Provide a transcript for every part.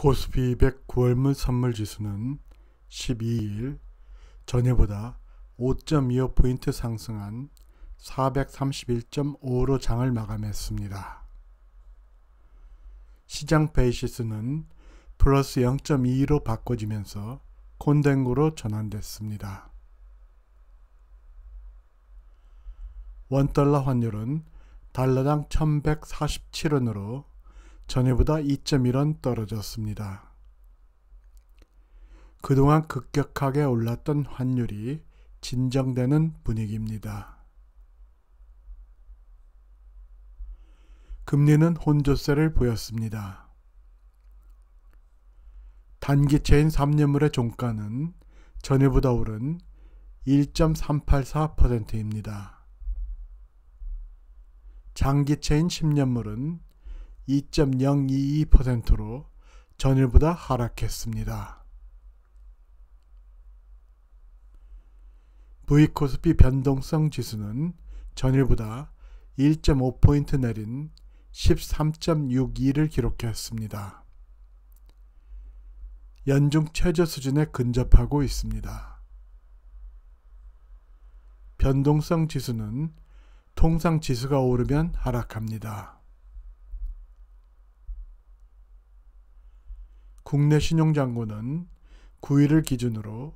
코스피 1 0 0 9월물 선물지수는 12일 전해보다 5.25포인트 상승한 431.5로 장을 마감했습니다. 시장 베이시스는 플러스 0.22로 바꿔지면서 콘덴고로 전환됐습니다. 원달러 환율은 달러당 1147원으로 전해보다 2.1원 떨어졌습니다. 그동안 급격하게 올랐던 환율이 진정되는 분위기입니다. 금리는 혼조세를 보였습니다. 단기채인 3년물의 종가는 전해보다 오른 1.384%입니다. 장기채인 10년물은 2.022%로 전일보다 하락했습니다. 부코스피 변동성 지수는 전일보다 1.5포인트 내린 13.62를 기록했습니다. 연중 최저 수준에 근접하고 있습니다. 변동성 지수는 통상 지수가 오르면 하락합니다. 국내 신용잔고는 9일을 기준으로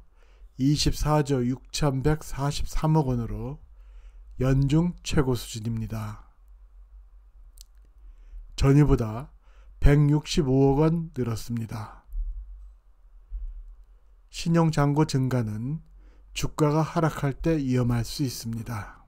24조 6,143억 원으로 연중 최고 수준입니다. 전일보다 165억 원 늘었습니다. 신용잔고 증가는 주가가 하락할 때 위험할 수 있습니다.